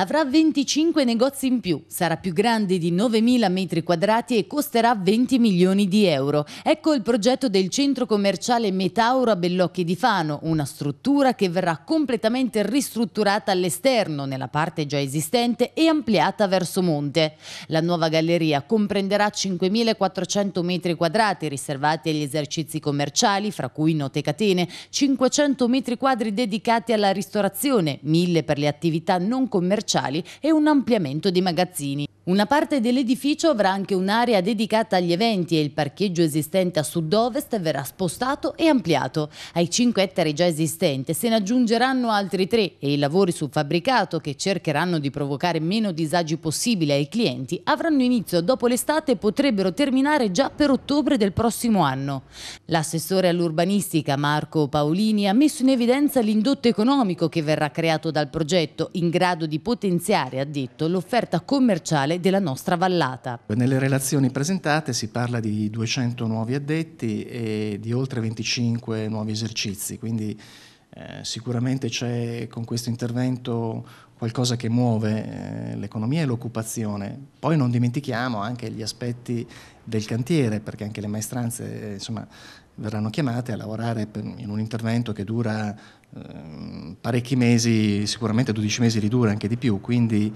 avrà 25 negozi in più, sarà più grande di 9.000 metri quadrati e costerà 20 milioni di euro. Ecco il progetto del centro commerciale Metauro a Bellocchi di Fano, una struttura che verrà completamente ristrutturata all'esterno, nella parte già esistente, e ampliata verso monte. La nuova galleria comprenderà 5.400 metri quadrati riservati agli esercizi commerciali, fra cui note catene, 500 metri quadri dedicati alla ristorazione, 1.000 per le attività non commerciali commerciali e un ampliamento dei magazzini. Una parte dell'edificio avrà anche un'area dedicata agli eventi e il parcheggio esistente a sud-ovest verrà spostato e ampliato. Ai 5 ettari già esistenti se ne aggiungeranno altri 3 e i lavori sul fabbricato, che cercheranno di provocare meno disagi possibile ai clienti, avranno inizio dopo l'estate e potrebbero terminare già per ottobre del prossimo anno. L'assessore all'urbanistica Marco Paolini ha messo in evidenza l'indotto economico che verrà creato dal progetto, in grado di potenziare, ha detto, l'offerta commerciale della nostra vallata. Nelle relazioni presentate si parla di 200 nuovi addetti e di oltre 25 nuovi esercizi, quindi eh, sicuramente c'è con questo intervento qualcosa che muove eh, l'economia e l'occupazione. Poi non dimentichiamo anche gli aspetti del cantiere, perché anche le maestranze eh, insomma, verranno chiamate a lavorare in un intervento che dura ehm, parecchi mesi, sicuramente 12 mesi li anche di più, quindi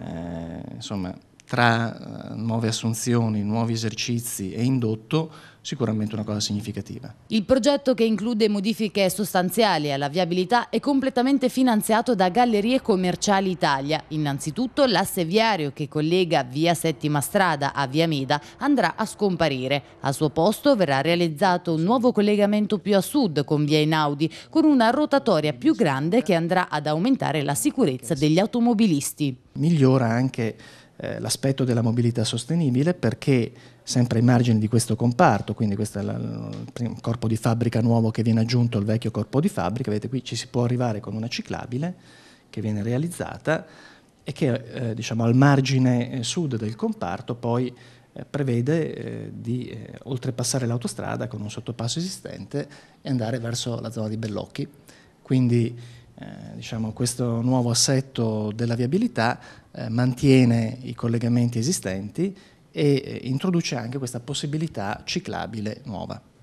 eh, insomma tra eh, nuove assunzioni, nuovi esercizi e indotto sicuramente una cosa significativa. Il progetto che include modifiche sostanziali alla viabilità è completamente finanziato da Gallerie Commerciali Italia. Innanzitutto l'asse viario che collega via Settima Strada a via Meda andrà a scomparire. Al suo posto verrà realizzato un nuovo collegamento più a sud con via Inaudi con una rotatoria più grande che andrà ad aumentare la sicurezza degli automobilisti. Migliora anche eh, l'aspetto della mobilità sostenibile perché sempre ai margini di questo comparto, quindi questo è la, il corpo di fabbrica nuovo che viene aggiunto al vecchio corpo di fabbrica, vedete qui ci si può arrivare con una ciclabile che viene realizzata e che eh, diciamo, al margine eh, sud del comparto poi eh, prevede eh, di eh, oltrepassare l'autostrada con un sottopasso esistente e andare verso la zona di Bellocchi. Quindi eh, diciamo, questo nuovo assetto della viabilità eh, mantiene i collegamenti esistenti e eh, introduce anche questa possibilità ciclabile nuova.